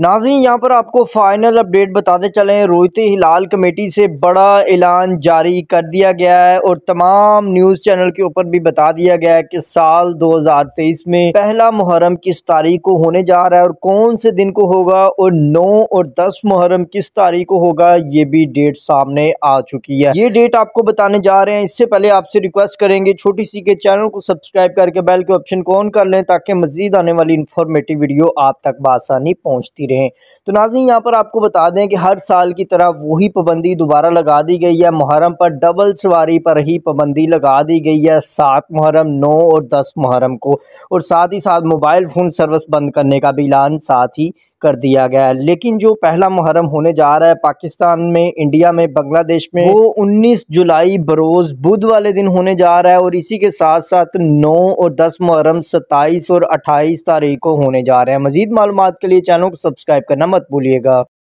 Nazi यहाँ पर आपको फाइनल अपडेट बताते चलें रोहित हिलाल कमेटी से बड़ा ऐलान जारी कर दिया गया है और तमाम न्यूज़ चैनल के ऊपर भी बता दिया गया है कि साल 2023 में पहला मुहर्रम किस तारीख को होने जा रहा है और कौन से दिन को होगा और 9 और 10 मुहर्रम किस तारीख को होगा ये भी डेट सामने आ चुकी है ये डेट आपको बताने जा रहे हैं इससे पहले आपसे रिक्वेस्ट करेंगे छोटी सी के चैनल को सब्सक्राइब करके बेल के ऑप्शन को ऑन कर लें ताकि मजीद आने वाली इन्फॉर्मेटिव वीडियो आप तक बसानी पहुँचती करती रहें तो नाजी यहाँ पर आपको बता दें कि हर साल की तरह वही पाबंदी दोबारा लगा दी गई है मुहर्रम पर डबल सवारी पर ही पाबंदी लगा दी गई है सात मुहर्रम नौ और दस मुहर्रम को और साथ ही साथ मोबाइल फ़ोन सर्विस बंद करने का भी ऐलान साथ ही कर दिया गया है लेकिन जो पहला मुहर्रम होने जा रहा है पाकिस्तान में इंडिया में बांग्लादेश में वो 19 जुलाई बरोज़ बुध वाले दिन होने जा रहा है और इसी के साथ साथ 9 और 10 मुहर्रम 27 और 28 तारीख को होने जा रहे हैं मजीद मालूम के लिए चैनल को सब्सक्राइब करना मत भूलिएगा